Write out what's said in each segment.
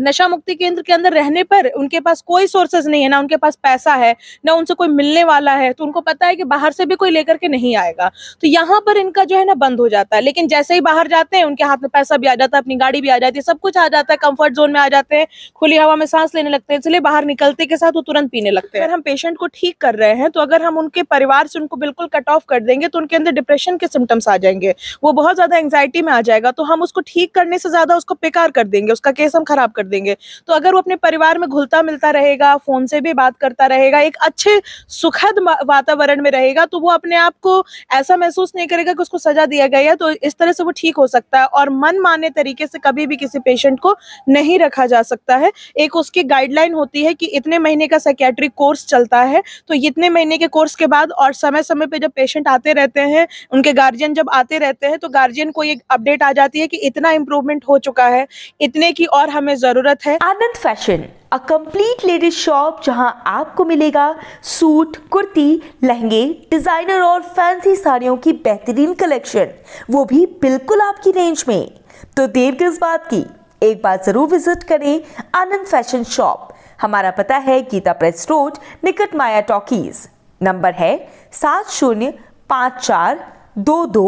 नशा मुक्ति केंद्र के अंदर रहने पर उनके पास कोई सोर्सेज नहीं है ना उनके पास पैसा है ना उनसे कोई मिलने वाला है तो उनको पता है कि बाहर से भी कोई लेकर के नहीं आएगा तो यहाँ पर इनका जो है ना बंद हो जाता है लेकिन जैसे ही बाहर जाते हैं उनके हाथ में पैसा भी आ जाता है अपनी गाड़ी भी आ जाती है सब कुछ आ जाता है कम्फर्ट जोन में आ जाते हैं खुली हवा में सांस लेने लगते हैं इसलिए बाहर निकलते के साथ वो तुरंत पीने लगते हैं अगर हम पेशेंट को ठीक कर रहे हैं तो अगर हम उनके परिवार से उनको बिल्कुल कट ऑफ कर देंगे तो उनके अंदर डिप्रेशन के सिम्टम्स आ जाएंगे वो बहुत ज्यादा एंग्जाइटी में आ जाएगा तो हम उसको ठीक करने से ज्यादा उसको बेकार कर देंगे उसका केस हम खराब खराब कर देंगे तो अगर वो अपने परिवार में घुलता मिलता रहेगा फोन से भी बात करता रहेगा एक अच्छे सुखद वातावरण में रहेगा तो वो अपने आप को ऐसा महसूस नहीं करेगा कि उसको सजा दिया गया है तो इस तरह से वो ठीक हो सकता है और मन माने तरीके से कभी भी किसी पेशेंट को नहीं रखा जा सकता है एक उसकी गाइडलाइन होती है कि इतने महीने का साइकेट्रिक कोर्स चलता है तो इतने महीने के कोर्स के बाद और समय समय पर पे जब पेशेंट आते रहते हैं उनके गार्जियन जब आते रहते हैं तो गार्जियन को ये अपडेट आ जाती है कि इतना इम्प्रूवमेंट हो चुका है इतने की और हमें हमें ज़रूरत है Anand Fashion a complete ladies shop जहां आपको मिलेगा सूट कुर्ती लहंगे डिज़ाइनर और फैंसी साड़ियों की बेहतरीन कलेक्शन वो भी बिल्कुल आपकी रेंज में तो देर किस बात की एक बार ज़रूर विजिट करें आनंद फैशन शॉप हमारा पता है गीता प्रेस रोड निकट माया टॉकीज नंबर है सात शून्य पाँच चार दो दो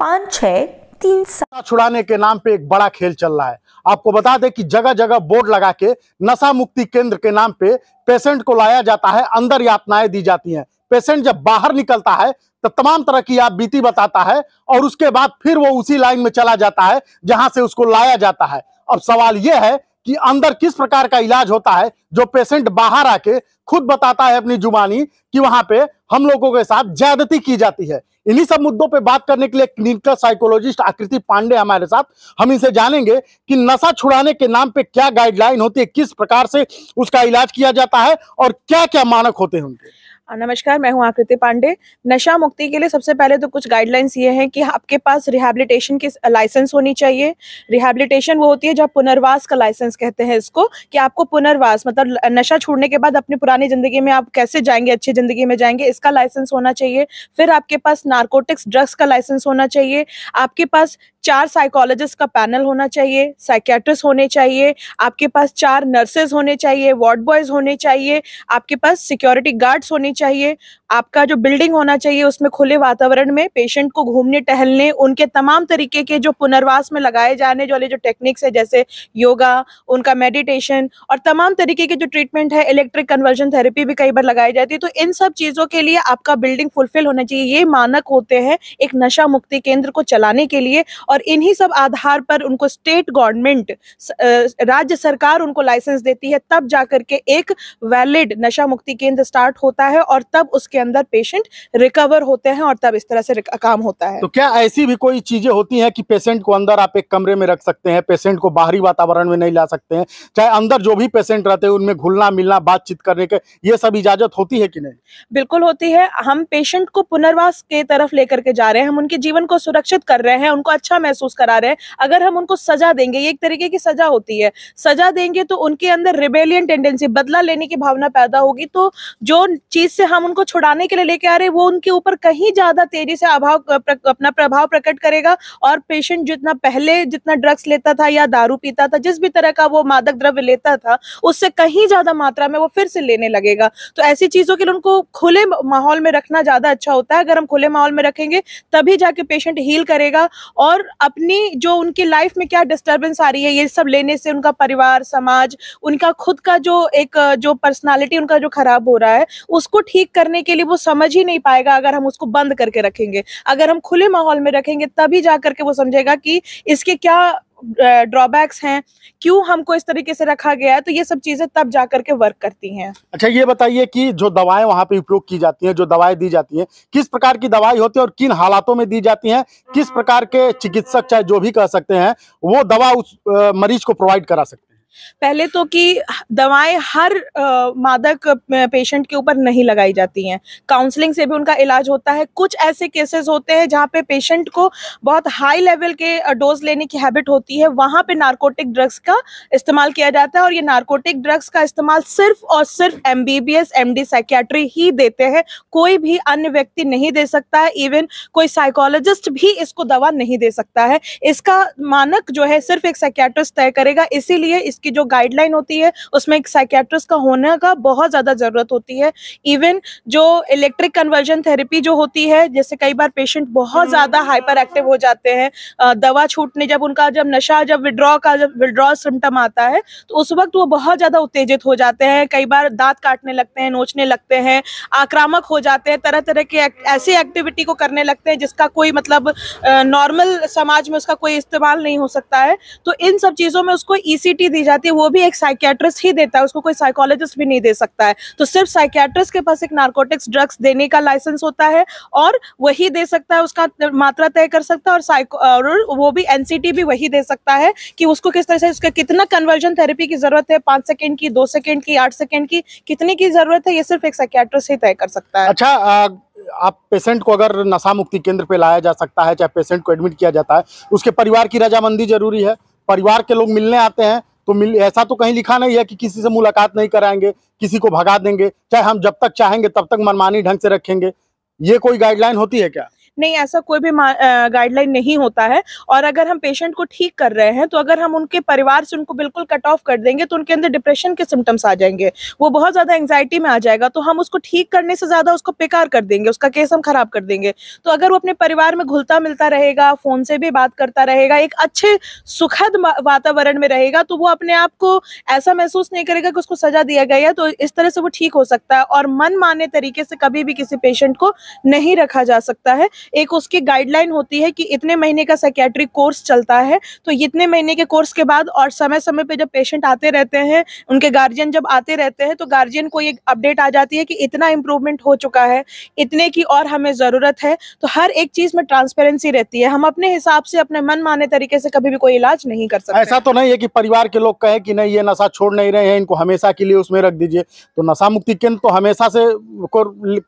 पाँच छः तीन साल छुड़ाने के नाम पे एक बड़ा खेल चल रहा है आपको बता दें कि जगह जगह बोर्ड लगा के नशा मुक्ति केंद्र के नाम पे पेशेंट को लाया जाता है अंदर यातनाएं दी जाती हैं पेशेंट जब बाहर निकलता है तो तमाम तरह की आप बीती बताता है और उसके बाद फिर वो उसी लाइन में चला जाता है जहां से उसको लाया जाता है अब सवाल यह है कि अंदर किस प्रकार का इलाज होता है जो पेशेंट बाहर आके खुद बताता है अपनी जुबानी कि वहां पे हम लोगों के साथ ज्यादती की जाती है इन्हीं सब मुद्दों पे बात करने के लिए क्लिनिकल साइकोलॉजिस्ट आकृति पांडे हमारे साथ हम इनसे जानेंगे कि नशा छुड़ाने के नाम पे क्या गाइडलाइन होती है किस प्रकार से उसका इलाज किया जाता है और क्या क्या मानक होते हैं उनके नमस्कार मैं हूं आकृति पांडे नशा मुक्ति के लिए सबसे पहले तो कुछ गाइडलाइंस ये हैं कि आपके पास रिहैबिलिटेशन की लाइसेंस होनी चाहिए रिहैबिलिटेशन वो होती है जब पुनर्वास का लाइसेंस कहते हैं इसको कि आपको पुनर्वास मतलब नशा छोड़ने के बाद अपनी पुरानी ज़िंदगी में आप कैसे जाएंगे अच्छी ज़िंदगी में जाएंगे इसका लाइसेंस होना चाहिए फिर आपके पास नार्कोटिक्स ड्रग्स का लाइसेंस होना चाहिए आपके पास चार साइकोलॉजिस्ट का पैनल होना चाहिए साइकेट्रिस्ट होने चाहिए आपके पास चार नर्सेज होने चाहिए वार्ड बॉयज होने चाहिए आपके पास सिक्योरिटी गार्ड्स होने चाहिए आपका जो बिल्डिंग होना चाहिए उसमें खुले वातावरण में पेशेंट को घूमने टहलने उनके तमाम तरीके के जो पुनर्वास में लगाए जाने वाले जो टेक्निक्स है जैसे योगा उनका मेडिटेशन और तमाम तरीके के जो ट्रीटमेंट है इलेक्ट्रिक कन्वर्जन थेरेपी भी कई बार लगाई जाती है तो इन सब चीज़ों के लिए आपका बिल्डिंग फुलफिल होना चाहिए ये मानक होते हैं एक नशा मुक्ति केंद्र को चलाने के लिए और इन्हीं सब आधार पर उनको स्टेट गवर्नमेंट राज्य सरकार उनको लाइसेंस देती है तब जाकर के एक वैलिड नशा मुक्ति केंद्र स्टार्ट होता है और तब उसके अंदर पेशेंट रिकवर होते हैं और तब इस तरह से काम होता है तो क्या ऐसी भी कोई चीजें होती हैं कि पेशेंट को अंदर आप एक कमरे में रख सकते हैं पेशेंट को बाहरी वातावरण में नहीं ला सकते हैं चाहे अंदर जो भी पेशेंट रहते हैं उनमें घुलना मिलना बातचीत करने के ये सब इजाजत होती है कि नहीं बिल्कुल होती है हम पेशेंट को पुनर्वास के तरफ लेकर के जा रहे हैं हम उनके जीवन को सुरक्षित कर रहे हैं उनको अच्छा महसूस करा रहे हैं अगर हम उनको सजा देंगे ये एक तरीके की सजा होती है सजा देंगे तो उनके अंदर रिबेलियन टेंडेंसी बदला लेने की भावना पैदा होगी तो जो चीज से हम उनको छुड़ाने के लिए लेके आ रहे हैं वो उनके ऊपर कहीं ज्यादा तेजी से अभाव अपना प्रभाव प्रकट करेगा और पेशेंट जितना पहले जितना ड्रग्स लेता था या दारू पीता था जिस भी तरह का वो मादक द्रव्य लेता था उससे कहीं ज्यादा मात्रा में वो फिर से लेने लगेगा तो ऐसी चीजों के लिए उनको खुले माहौल में रखना ज्यादा अच्छा होता है अगर हम खुले माहौल में रखेंगे तभी जाके पेशेंट हील करेगा और अपनी जो उनकी लाइफ में क्या डिस्टर्बेंस आ रही है ये सब लेने से उनका परिवार समाज उनका खुद का जो एक जो पर्सनालिटी उनका जो खराब हो रहा है उसको ठीक करने के लिए वो समझ ही नहीं पाएगा अगर हम उसको बंद करके रखेंगे अगर हम खुले माहौल में रखेंगे तभी जा करके वो समझेगा कि इसके क्या ड्रॉबैक्स हैं क्यों हमको इस तरीके से रखा गया है तो ये सब चीजें तब जा करके वर्क करती हैं अच्छा ये बताइए कि जो दवाएं वहाँ पे उपयोग की जाती हैं जो दवाएं दी जाती हैं किस प्रकार की दवाई होती है और किन हालातों में दी जाती हैं किस प्रकार के चिकित्सक चाहे जो भी कह सकते हैं वो दवा उस मरीज को प्रोवाइड करा सकते पहले तो कि दवाएं हर आ, मादक पेशेंट के ऊपर नहीं लगाई जाती हैं काउंसलिंग से भी उनका इलाज होता है कुछ ऐसे केसेस होते हैं जहां पे पेशेंट को बहुत हाई लेवल के डोज लेने की हैबिट होती है वहां पे नारकोटिक ड्रग्स का इस्तेमाल किया जाता है और ये नार्कोटिक ड्रग्स का इस्तेमाल सिर्फ और सिर्फ M B B S M D psychiatry ही देते हैं कोई भी अन्य व्यक्ति नहीं दे सकता है इवन कोई साइकोलॉजिस्ट भी इसको दवा नहीं दे सकता है इसका मानक जो है सिर्फ एक साइकियाट्रिस्ट तय करेगा इसीलिए इस उसकी जो गाइडलाइन होती है उसमें एक साइकेट्रिस्ट का होने का बहुत ज़्यादा ज़रूरत होती है इवन जो इलेक्ट्रिक कन्वर्जन थेरेपी जो होती है जैसे कई बार पेशेंट बहुत ज़्यादा हाइपर एक्टिव हो जाते हैं दवा छूटने जब उनका जब नशा जब विड्रॉ का जब विड्रॉ सिम्टम आता है तो उस वक्त वो बहुत ज़्यादा उत्तेजित हो जाते हैं कई बार दांत काटने लगते हैं नोचने लगते हैं आक्रामक हो जाते हैं तरह तरह के ऐसी एक्टिविटी को करने लगते हैं जिसका कोई मतलब नॉर्मल समाज में उसका कोई इस्तेमाल नहीं हो सकता है तो इन सब चीज़ों में उसको ई e दी जाती है वो भी एक साइकेट्रिस्ट ही देता है उसको कोई साइकोलॉजिस्ट भी नहीं दे सकता है तो सिर्फ साइकेट्रिस्ट के पास एक नार्कोटिक्स ड्रग्स देने का लाइसेंस होता है और वही दे सकता है उसका मात्रा तय कर सकता है और साइको और वो भी एनसीटी भी वही दे सकता है कि उसको किस तरह से उसका कितना कन्वर्जन थेरेपी की जरूरत है पांच सेकेंड की दो सेकेंड की आठ सेकेंड की कितने की जरूरत है ये सिर्फ एक साइकेट्रिस्ट ही तय कर सकता है अच्छा आ, आप पेशेंट को अगर नशा मुक्ति केंद्र पे लाया जा सकता है चाहे पेशेंट को एडमिट किया जाता है उसके परिवार की रजामंदी जरूरी है परिवार के लोग मिलने आते हैं तो मिल ऐसा तो कहीं लिखा नहीं है कि किसी से मुलाकात नहीं कराएंगे किसी को भगा देंगे चाहे हम जब तक चाहेंगे तब तक मनमानी ढंग से रखेंगे ये कोई गाइडलाइन होती है क्या नहीं ऐसा कोई भी गाइडलाइन नहीं होता है और अगर हम पेशेंट को ठीक कर रहे हैं तो अगर हम उनके परिवार से उनको बिल्कुल कट ऑफ कर देंगे तो उनके अंदर डिप्रेशन के सिम्टम्स आ जाएंगे वो बहुत ज़्यादा एंगजाइटी में आ जाएगा तो हम उसको ठीक करने से ज़्यादा उसको बेकार कर देंगे उसका केस हम खराब कर देंगे तो अगर वो अपने परिवार में घुलता मिलता रहेगा फ़ोन से भी बात करता रहेगा एक अच्छे सुखद वातावरण में रहेगा तो वो अपने आप को ऐसा महसूस नहीं करेगा कि उसको सजा दिया गया है तो इस तरह से वो ठीक हो सकता है और मन माने तरीके से कभी भी किसी पेशेंट को नहीं रखा जा सकता है एक उसकी गाइडलाइन होती है कि इतने महीने का साइकेट्रिक कोर्स चलता है तो इतने महीने के कोर्स के बाद और समय समय पर पे जब पेशेंट आते रहते हैं उनके गार्जियन जब आते रहते हैं तो गार्जियन को ये अपडेट आ जाती है कि इतना इम्प्रूवमेंट हो चुका है इतने की और हमें ज़रूरत है तो हर एक चीज़ में ट्रांसपेरेंसी रहती है हम अपने हिसाब से अपने मन माने तरीके से कभी भी कोई इलाज नहीं कर सकते ऐसा तो नहीं है कि परिवार के लोग कहें कि नहीं ये नशा छोड़ नहीं रहे हैं इनको हमेशा के लिए उसमें रख दीजिए तो नशा मुक्ति केंद्र तो हमेशा से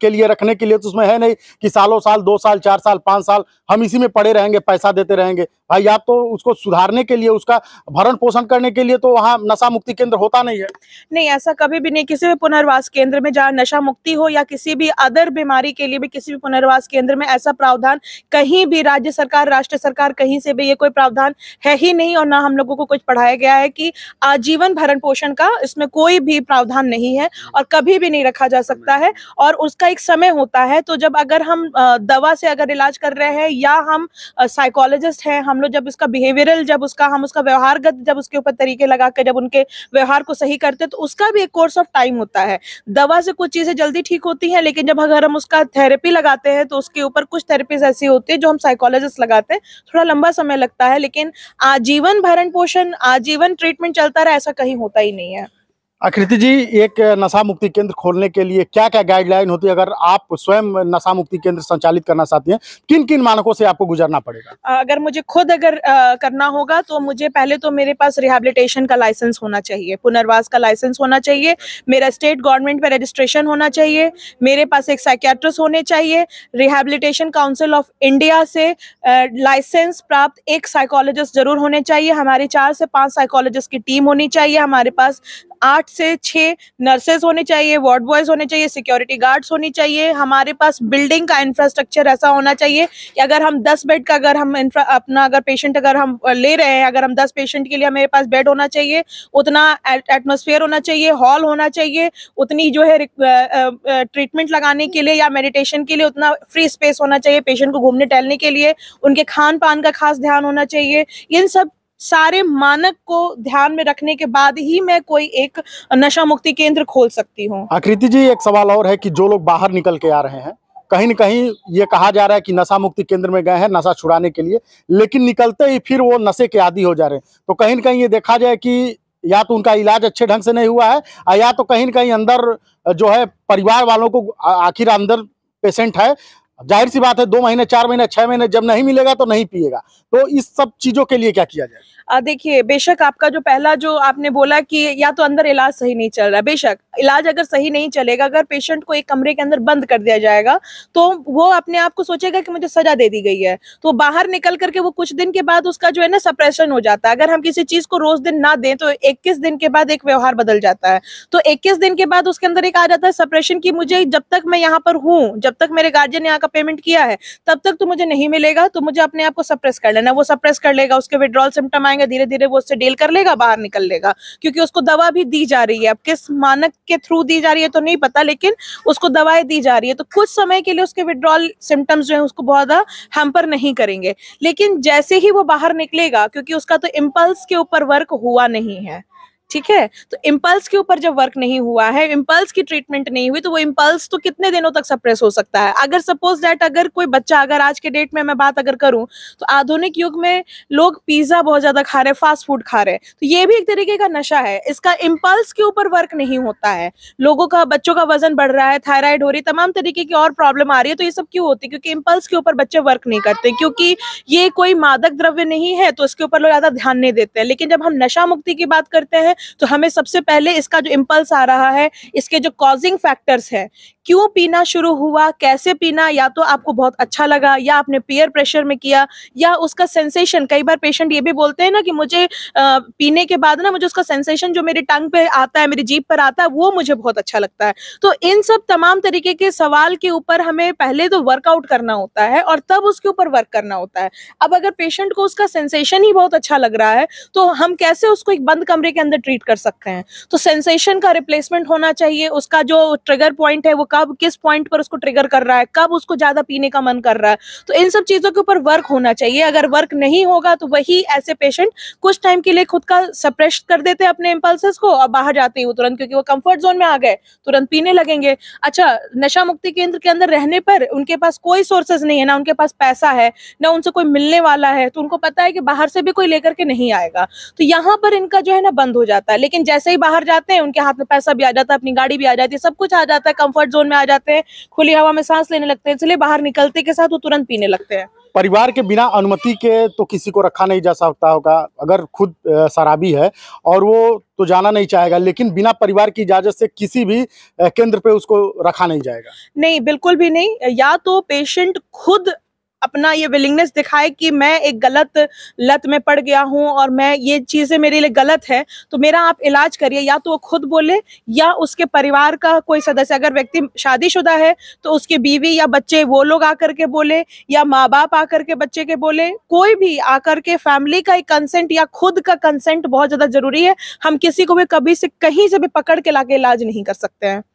के लिए रखने के लिए तो उसमें है नहीं कि सालों साल दो साल चार चार साल पांच साल हम इसी में पड़े रहेंगे पैसा देते रहेंगे भाई आप तो उसको सुधारने के लिए उसका भरण पोषण करने के लिए तो वहाँ नशा मुक्ति केंद्र होता नहीं है नहीं ऐसा कभी भी नहीं किसी भी पुनर्वास केंद्र में जहाँ नशा मुक्ति हो या किसी भी अदर बीमारी के लिए भी किसी भी पुनर्वास केंद्र में ऐसा प्रावधान कहीं भी राज्य सरकार राष्ट्र सरकार कहीं से भी ये कोई प्रावधान है ही नहीं और ना हम लोगों को कुछ पढ़ाया गया है कि आजीवन भरण पोषण का इसमें कोई भी प्रावधान नहीं है और कभी भी नहीं रखा जा सकता है और उसका एक समय होता है तो जब अगर हम दवा से अगर इलाज कर रहे हैं या हम साइकोलॉजिस्ट हैं हम लोग जब उसका बिहेवियरल जब उसका हम उसका व्यवहारगत जब उसके ऊपर तरीके लगा कर जब उनके व्यवहार को सही करते तो उसका भी एक कोर्स ऑफ टाइम होता है दवा से कुछ चीज़ें जल्दी ठीक होती हैं लेकिन जब अगर हम उसका थेरेपी लगाते हैं तो उसके ऊपर कुछ थेरेपीज ऐसी होती है जो हम साइकोलॉजिस्ट लगाते हैं थोड़ा लंबा समय लगता है लेकिन आजीवन भरण पोषण आजीवन ट्रीटमेंट चलता रहा ऐसा कहीं होता ही नहीं है आकृति जी एक नशा मुक्ति केंद्र खोलने के लिए क्या क्या गाइडलाइन होती है अगर आप स्वयं नशा मुक्ति केंद्र संचालित करना चाहती हैं किन किन मानकों से आपको गुजरना पड़ेगा अगर मुझे खुद अगर आ, करना होगा तो मुझे पहले तो मेरे पास रिहेबिलिटेशन का लाइसेंस होना चाहिए पुनर्वास का लाइसेंस होना चाहिए मेरा स्टेट गवर्नमेंट में रजिस्ट्रेशन होना चाहिए मेरे पास एक साइकेट्रिस्ट होने चाहिए रिहेबिलिटेशन काउंसिल ऑफ इंडिया से लाइसेंस प्राप्त एक साइकोलॉजिस्ट जरूर होने चाहिए हमारे चार से पाँच साइकोलॉजिस्ट की टीम होनी चाहिए हमारे पास आठ से छः नर्सेज होने चाहिए वार्ड बॉयज होने चाहिए सिक्योरिटी गार्ड्स होनी चाहिए हमारे पास बिल्डिंग का इंफ्रास्ट्रक्चर ऐसा होना चाहिए कि अगर हम दस बेड का अगर हम अपना अगर पेशेंट अगर हम ले रहे हैं अगर हम दस पेशेंट के लिए हमारे पास बेड होना चाहिए उतना एटमोसफेयर होना चाहिए हॉल होना चाहिए उतनी जो है ट्रीटमेंट लगाने के लिए या मेडिटेशन के लिए उतना फ्री स्पेस होना चाहिए पेशेंट को घूमने टहलने के लिए उनके खान पान का खास ध्यान होना चाहिए इन सब सारे मानक को ध्यान में रखने के बाद ही मैं कोई एक नशा मुक्ति केंद्र खोल सकती हूँ आकृति हाँ, जी एक सवाल और है कि जो लोग बाहर निकल के आ रहे हैं कहीं न कहीं ये कहा जा रहा है कि नशा मुक्ति केंद्र में गए हैं नशा छुड़ाने के लिए लेकिन निकलते ही फिर वो नशे के आदि हो जा रहे हैं तो कहीं न कहीं ये देखा जाए कि या तो उनका इलाज अच्छे ढंग से नहीं हुआ है या तो कहीं न कहीं अंदर जो है परिवार वालों को आखिर अंदर पेशेंट है जाहिर सी बात है दो महीने चार महीने छह महीने जब नहीं मिलेगा तो नहीं पिएगा तो इस सब चीजों के लिए क्या किया जाए देखिए बेशक आपका जो पहला जो आपने बोला कि या तो अंदर इलाज सही नहीं चल रहा बेशक इलाज अगर सही नहीं चलेगा अगर पेशेंट को एक कमरे के अंदर बंद कर दिया जाएगा तो वो अपने आप को सोचेगा कि मुझे सजा दे दी गई है तो बाहर निकल करके वो कुछ दिन के बाद उसका जो है ना सप्रेशन हो जाता है अगर हम किसी चीज को रोज दिन ना दें तो इक्कीस दिन के बाद एक व्यवहार बदल जाता है तो इक्कीस दिन के बाद उसके अंदर एक आ जाता है सप्रेशन की मुझे जब तक मैं यहाँ पर हूँ जब तक मेरे गार्जियन यहाँ का पेमेंट किया है तब तक तो मुझे नहीं मिलेगा तो मुझे अपने आप को सप्रेस कर लेना वो सप्रेस कर लेगा उसके विड्रॉल सिम्टम आएंगे जाएगा धीरे धीरे वो उससे डील कर लेगा बाहर निकल लेगा क्योंकि उसको दवा भी दी जा रही है अब किस मानक के थ्रू दी जा रही है तो नहीं पता लेकिन उसको दवाएं दी जा रही है तो कुछ समय के लिए उसके विड्रॉल सिम्टम्स जो है उसको बहुत ज्यादा हेम्पर नहीं करेंगे लेकिन जैसे ही वो बाहर निकलेगा क्योंकि उसका तो इम्पल्स के ऊपर वर्क हुआ नहीं है ठीक है तो इम्पल्स के ऊपर जब वर्क नहीं हुआ है इम्पल्स की ट्रीटमेंट नहीं हुई तो वो इम्पल्स तो कितने दिनों तक सप्रेस हो सकता है अगर सपोज दैट अगर कोई बच्चा अगर आज के डेट में मैं बात अगर करूं तो आधुनिक युग में लोग पिज्जा बहुत ज्यादा खा रहे फास्ट फूड खा रहे तो ये भी एक तरीके का नशा है इसका इम्पल्स के ऊपर वर्क नहीं होता है लोगों का बच्चों का वजन बढ़ रहा है थायराइड हो रही तमाम तरीके की और प्रॉब्लम आ रही है तो ये सब क्यों होती है क्योंकि इम्पल्स के ऊपर बच्चे वर्क नहीं करते क्योंकि ये कोई मादक द्रव्य नहीं है तो इसके ऊपर लोग ज्यादा ध्यान नहीं देते हैं लेकिन जब हम नशा मुक्ति की बात करते हैं तो हमें सबसे पहले इसका जो इम्पल्स आ रहा है इसके जो कॉजिंग फैक्टर्स हैं क्यों पीना शुरू हुआ कैसे पीना या तो आपको बहुत अच्छा लगा या आपने पीयर प्रेशर में किया या उसका सेंसेशन कई बार पेशेंट ये भी बोलते हैं ना कि मुझे आ, पीने के बाद ना मुझे उसका सेंसेशन जो मेरे टंग पे आता है मेरी जीप पर आता है वो मुझे बहुत अच्छा लगता है तो इन सब तमाम तरीके के सवाल के ऊपर हमें पहले तो वर्कआउट करना होता है और तब उसके ऊपर वर्क करना होता है अब अगर पेशेंट को उसका सेंसेशन ही बहुत अच्छा लग रहा है तो हम कैसे उसको एक बंद कमरे के अंदर ट्रीट कर सकते हैं तो सेंसेशन का रिप्लेसमेंट होना चाहिए उसका जो ट्रिगर पॉइंट है वो कब किस पॉइंट पर उसको ट्रिगर कर रहा है कब उसको ज़्यादा पीने का मन कर रहा है तो इन सब चीज़ों के ऊपर वर्क होना चाहिए अगर वर्क नहीं होगा तो वही ऐसे पेशेंट कुछ टाइम के लिए खुद का सप्रेस कर देते हैं अपने इम्पल्सिस को और बाहर जाते ही तुरंत क्योंकि वो कंफर्ट जोन में आ गए तुरंत पीने लगेंगे अच्छा नशा मुक्ति केंद्र के अंदर रहने पर उनके पास कोई सोर्सेज नहीं है ना उनके पास पैसा है ना उनसे कोई मिलने वाला है तो उनको पता है कि बाहर से भी कोई लेकर के नहीं आएगा तो यहाँ पर इनका जो है ना बंद हो जाता जाता है लेकिन जैसे ही बाहर जाते हैं उनके हाथ में पैसा भी आ जाता है अपनी गाड़ी भी आ जाती है सब कुछ आ जाता है कम्फर्ट जोन में आ जाते हैं खुली हवा में सांस लेने लगते हैं इसलिए बाहर निकलते के साथ वो तुरंत पीने लगते हैं परिवार के बिना अनुमति के तो किसी को रखा नहीं जा सकता होगा अगर खुद शराबी है और वो तो जाना नहीं चाहेगा लेकिन बिना परिवार की इजाजत से किसी भी केंद्र पे उसको रखा नहीं जाएगा नहीं बिल्कुल भी नहीं या तो पेशेंट खुद अपना ये विलिंगनेस दिखाए कि मैं एक गलत लत में पड़ गया हूँ और मैं ये चीज़ें मेरे लिए गलत है तो मेरा आप इलाज करिए या तो वो खुद बोले या उसके परिवार का कोई सदस्य अगर व्यक्ति शादीशुदा है तो उसके बीवी या बच्चे वो लोग आकर के बोले या माँ बाप आकर के बच्चे के बोले कोई भी आकर के फैमिली का एक कंसेंट या खुद का कंसेंट बहुत ज़्यादा ज़रूरी है हम किसी को भी कभी से कहीं से भी पकड़ के लाके इलाज नहीं कर सकते हैं